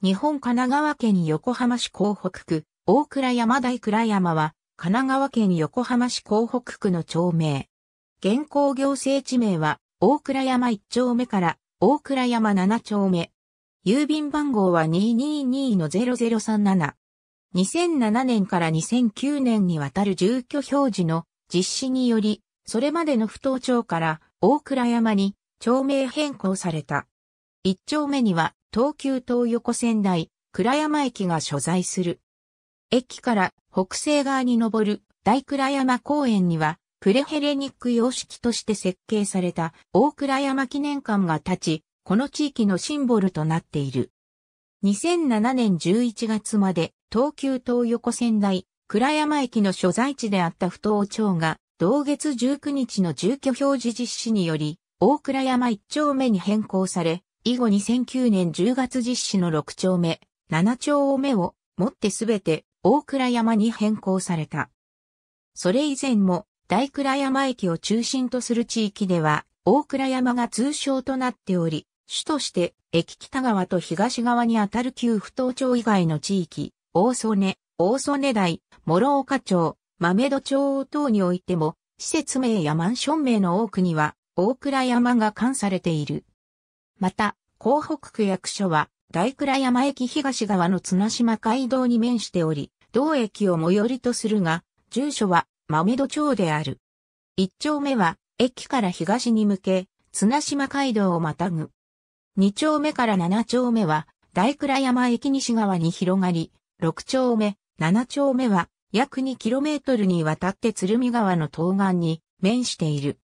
日本神奈川県横浜市港北区、大倉山大倉山は、神奈川県横浜市港北区の町名。現行行政地名は、大倉山1丁目から、大倉山7丁目。郵便番号は222-0037。2007年から2009年にわたる住居表示の実施により、それまでの不当町から大倉山に町名変更された。1丁目には東急東横線内、倉山駅が所在する。駅から北西側に登る大倉山公園には、プレヘレニック様式として設計された大倉山記念館が立ち、この地域のシンボルとなっている。2007年11月まで東急東横線内、倉山駅の所在地であった不当町が、同月19日の住居表示実施により、大倉山一丁目に変更され、以後2009年10月実施の6丁目、7丁目をもってすべて大倉山に変更された。それ以前も大倉山駅を中心とする地域では大倉山が通称となっており、主として駅北側と東側にあたる旧不当町以外の地域、大曽根、大曽根台、諸岡町、豆戸町等においても、施設名やマンション名の多くには、大倉山が冠されている。また、港北区役所は、大倉山駅東側の綱島街道に面しており、同駅を最寄りとするが、住所は、豆戸町である。一丁目は、駅から東に向け、綱島街道をまたぐ。二丁目から七丁目は、大倉山駅西側に広がり、六丁目、七丁目は、約2トルにわたって鶴見川の東岸に面している。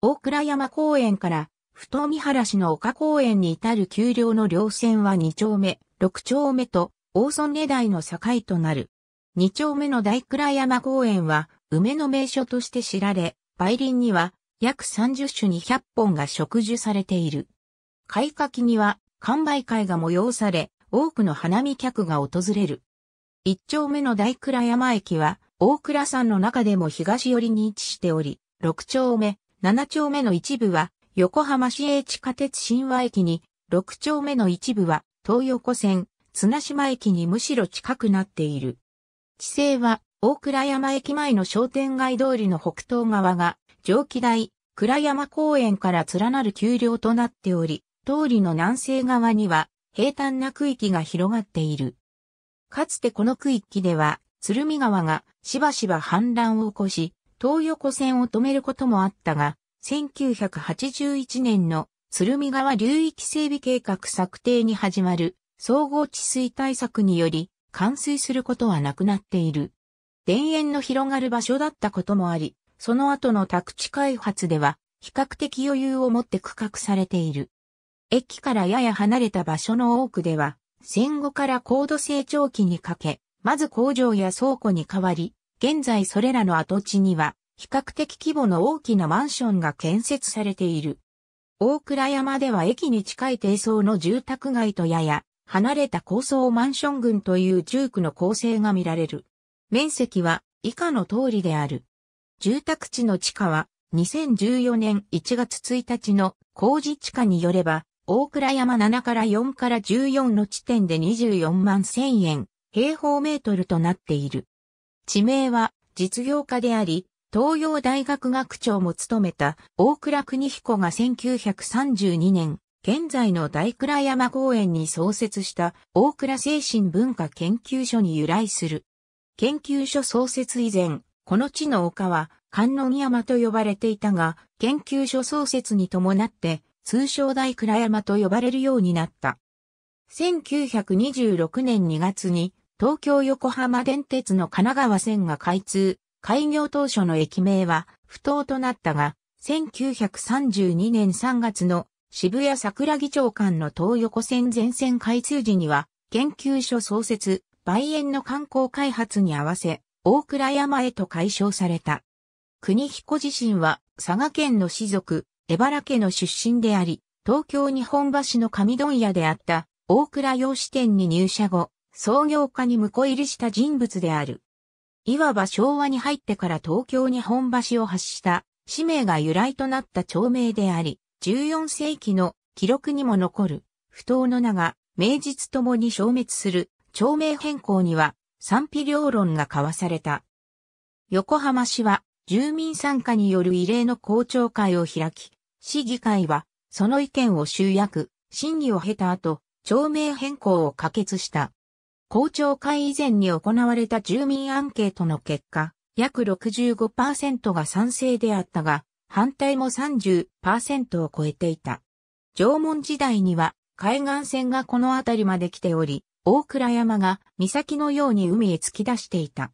大倉山公園からふと見らしの丘公園に至る丘陵の稜線は2丁目、6丁目と、大曽根台の境となる。2丁目の大倉山公園は、梅の名所として知られ、梅林には、約30種1 0 0本が植樹されている。開花期には、完売会が催され、多くの花見客が訪れる。1丁目の大倉山駅は、大倉山の中でも東寄りに位置しており、6丁目、7丁目の一部は、横浜市営地下鉄新和駅に、6丁目の一部は、東横線、綱島駅にむしろ近くなっている。地勢は、大倉山駅前の商店街通りの北東側が、上気台、倉山公園から連なる丘陵となっており、通りの南西側には、平坦な区域が広がっている。かつてこの区域では、鶴見川がしばしば氾濫を起こし、東横線を止めることもあったが、1981年の鶴見川流域整備計画策定に始まる総合治水対策により冠水することはなくなっている。田園の広がる場所だったこともあり、その後の宅地開発では比較的余裕を持って区画されている。駅からやや離れた場所の多くでは、戦後から高度成長期にかけ、まず工場や倉庫に変わり、現在それらの跡地には比較的規模の大きなマンションが建設されている。大倉山では駅に近い低層の住宅街とやや離れた高層マンション群という住区の構成が見られる。面積は以下の通りである。住宅地の地価は2014年1月1日の工事地価によれば、大倉山7から4から14の地点で24万1000円平方メートルとなっている。地名は実業家であり、東洋大学学長も務めた大倉邦彦が1932年、現在の大倉山公園に創設した大倉精神文化研究所に由来する。研究所創設以前、この地の丘は観音山と呼ばれていたが、研究所創設に伴って通称大倉山と呼ばれるようになった。1926年2月に東京横浜電鉄の神奈川線が開通、開業当初の駅名は不当となったが、1932年3月の渋谷桜木町間の東横線全線開通時には、研究所創設、梅園の観光開発に合わせ、大倉山へと解消された。国彦自身は佐賀県の士族、江原家の出身であり、東京日本橋の上問屋であった大倉洋子店に入社後、創業家に婿入りした人物である。いわば昭和に入ってから東京に本橋を発した、氏名が由来となった町名であり、14世紀の記録にも残る、不当の名が、名実ともに消滅する、町名変更には、賛否両論が交わされた。横浜市は、住民参加による異例の公聴会を開き、市議会は、その意見を集約、審議を経た後、町名変更を可決した。公聴会以前に行われた住民アンケートの結果、約65%が賛成であったが、反対も30%を超えていた。縄文時代には海岸線がこの辺りまで来ており、大倉山が岬のように海へ突き出していた。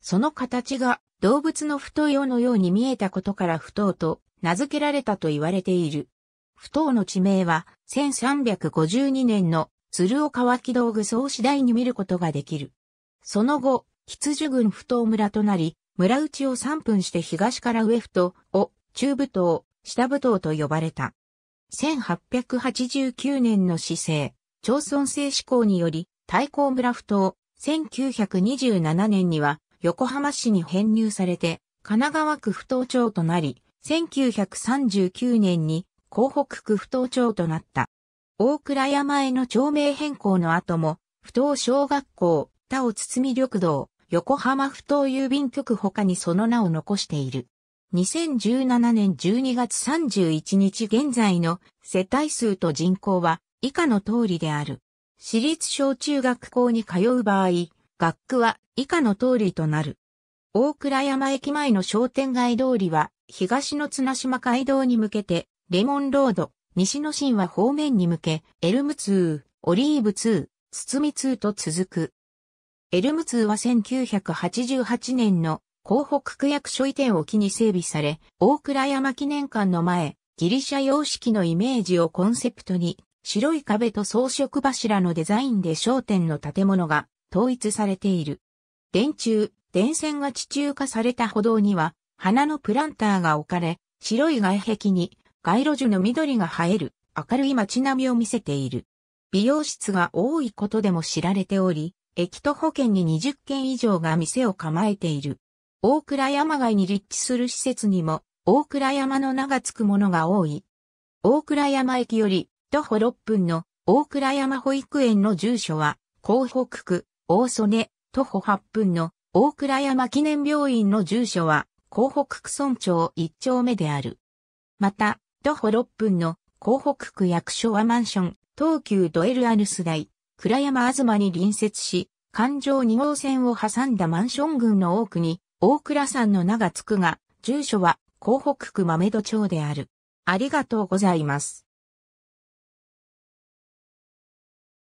その形が動物の太陽のように見えたことから不頭と名付けられたと言われている。不頭の地名は1352年の鶴岡脇道具総次第に見ることができる。その後、羊郡不頭村となり、村内を3分して東から上不頭を中部頭、下部頭と呼ばれた。1889年の市政、町村制施行により、大港村不頭、1927年には横浜市に編入されて、神奈川区不頭町となり、1939年に港北区不頭町となった。大倉山への町名変更の後も、不当小学校、田尾堤緑道、横浜不当郵便局他にその名を残している。2017年12月31日現在の世帯数と人口は以下の通りである。私立小中学校に通う場合、学区は以下の通りとなる。大倉山駅前の商店街通りは東の綱島街道に向けてレモンロード、西の神話方面に向け、エルム通、オリーブ包み通と続く。エルム通は1988年の広北区役所移転を機に整備され、大倉山記念館の前、ギリシャ様式のイメージをコンセプトに、白い壁と装飾柱のデザインで商店の建物が統一されている。電柱、電線が地中化された歩道には、花のプランターが置かれ、白い外壁に街路樹の緑が映える明るい街並みを見せている。美容室が多いことでも知られており、駅と保険に20軒以上が店を構えている。大倉山街に立地する施設にも、大倉山の名が付くものが多い。大倉山駅より徒歩6分の大倉山保育園の住所は、広北区、大曽根、徒歩8分の大倉山記念病院の住所は、広北区村長1丁目である。また、徒歩6分の港北区役所はマンション、東急ドエルアヌス台、倉山東に隣接し、環状2号線を挟んだマンション群の多くに、大倉山の名が付くが、住所は、港北区豆戸町である。ありがとうございます。